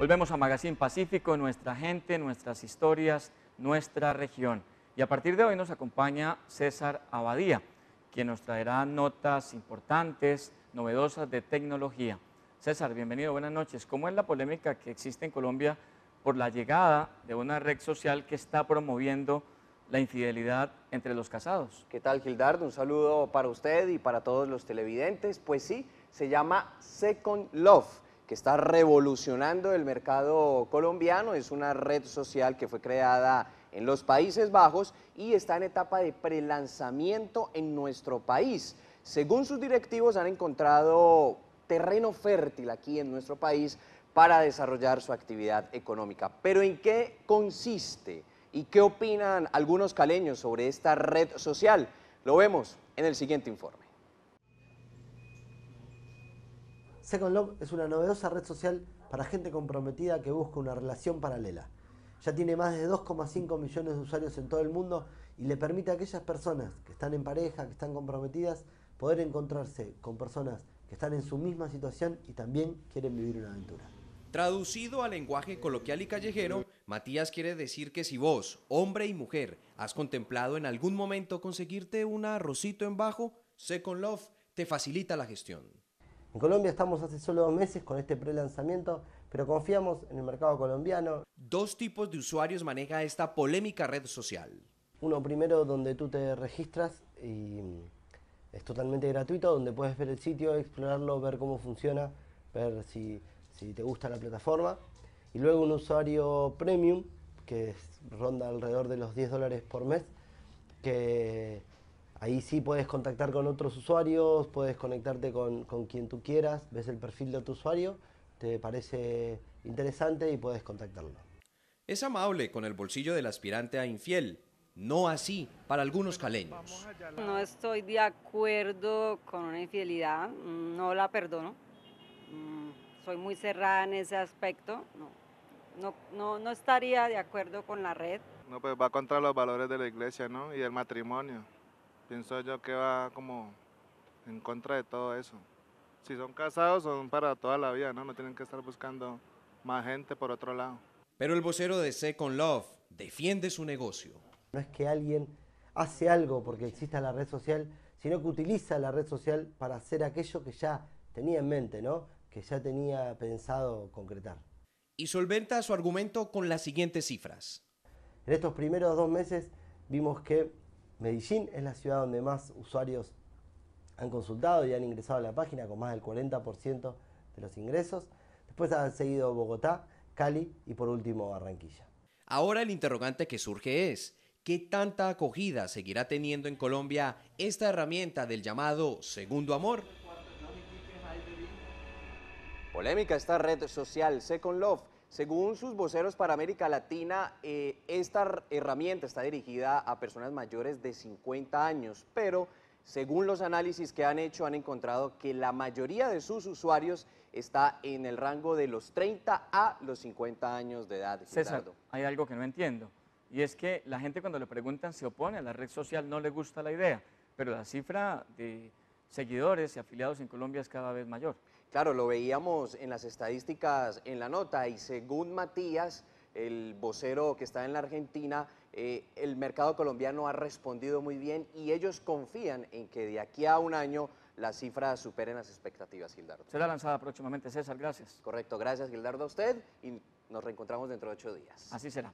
Volvemos a Magazine Pacífico, nuestra gente, nuestras historias, nuestra región. Y a partir de hoy nos acompaña César Abadía, quien nos traerá notas importantes, novedosas de tecnología. César, bienvenido, buenas noches. ¿Cómo es la polémica que existe en Colombia por la llegada de una red social que está promoviendo la infidelidad entre los casados? ¿Qué tal, Gildardo? Un saludo para usted y para todos los televidentes. Pues sí, se llama Second Love que está revolucionando el mercado colombiano. Es una red social que fue creada en los Países Bajos y está en etapa de prelanzamiento en nuestro país. Según sus directivos han encontrado terreno fértil aquí en nuestro país para desarrollar su actividad económica. Pero ¿en qué consiste y qué opinan algunos caleños sobre esta red social? Lo vemos en el siguiente informe. Second Love es una novedosa red social para gente comprometida que busca una relación paralela. Ya tiene más de 2,5 millones de usuarios en todo el mundo y le permite a aquellas personas que están en pareja, que están comprometidas, poder encontrarse con personas que están en su misma situación y también quieren vivir una aventura. Traducido al lenguaje coloquial y callejero, Matías quiere decir que si vos, hombre y mujer, has contemplado en algún momento conseguirte un arrocito en bajo, Second Love te facilita la gestión. En Colombia estamos hace solo dos meses con este pre-lanzamiento, pero confiamos en el mercado colombiano. Dos tipos de usuarios maneja esta polémica red social. Uno primero donde tú te registras y mm, es totalmente gratuito, donde puedes ver el sitio, explorarlo, ver cómo funciona, ver si, si te gusta la plataforma. Y luego un usuario premium, que ronda alrededor de los 10 dólares por mes, que Ahí sí puedes contactar con otros usuarios, puedes conectarte con, con quien tú quieras, ves el perfil de tu usuario, te parece interesante y puedes contactarlo. Es amable con el bolsillo del aspirante a infiel, no así para algunos caleños. No estoy de acuerdo con una infidelidad, no la perdono. Mm, soy muy cerrada en ese aspecto, no, no, no, estaría de acuerdo con la red. No, pues va contra los valores de la iglesia, ¿no? Y del matrimonio pienso yo que va como en contra de todo eso. Si son casados, son para toda la vida, ¿no? No tienen que estar buscando más gente por otro lado. Pero el vocero de Second Love defiende su negocio. No es que alguien hace algo porque exista la red social, sino que utiliza la red social para hacer aquello que ya tenía en mente, ¿no? Que ya tenía pensado concretar. Y solventa su argumento con las siguientes cifras. En estos primeros dos meses vimos que Medellín es la ciudad donde más usuarios han consultado y han ingresado a la página con más del 40% de los ingresos. Después han seguido Bogotá, Cali y por último Barranquilla. Ahora el interrogante que surge es, ¿qué tanta acogida seguirá teniendo en Colombia esta herramienta del llamado segundo amor? Polémica esta red social Second Love según sus voceros para América Latina, eh, esta herramienta está dirigida a personas mayores de 50 años, pero según los análisis que han hecho, han encontrado que la mayoría de sus usuarios está en el rango de los 30 a los 50 años de edad. César, hay algo que no entiendo, y es que la gente cuando le preguntan se opone a la red social, no le gusta la idea, pero la cifra de seguidores y afiliados en Colombia es cada vez mayor. Claro, lo veíamos en las estadísticas en la nota y según Matías, el vocero que está en la Argentina, eh, el mercado colombiano ha respondido muy bien y ellos confían en que de aquí a un año las cifras superen las expectativas, Gildardo. Será lanzada próximamente, César, gracias. Correcto, gracias, Gildardo, a usted y nos reencontramos dentro de ocho días. Así será.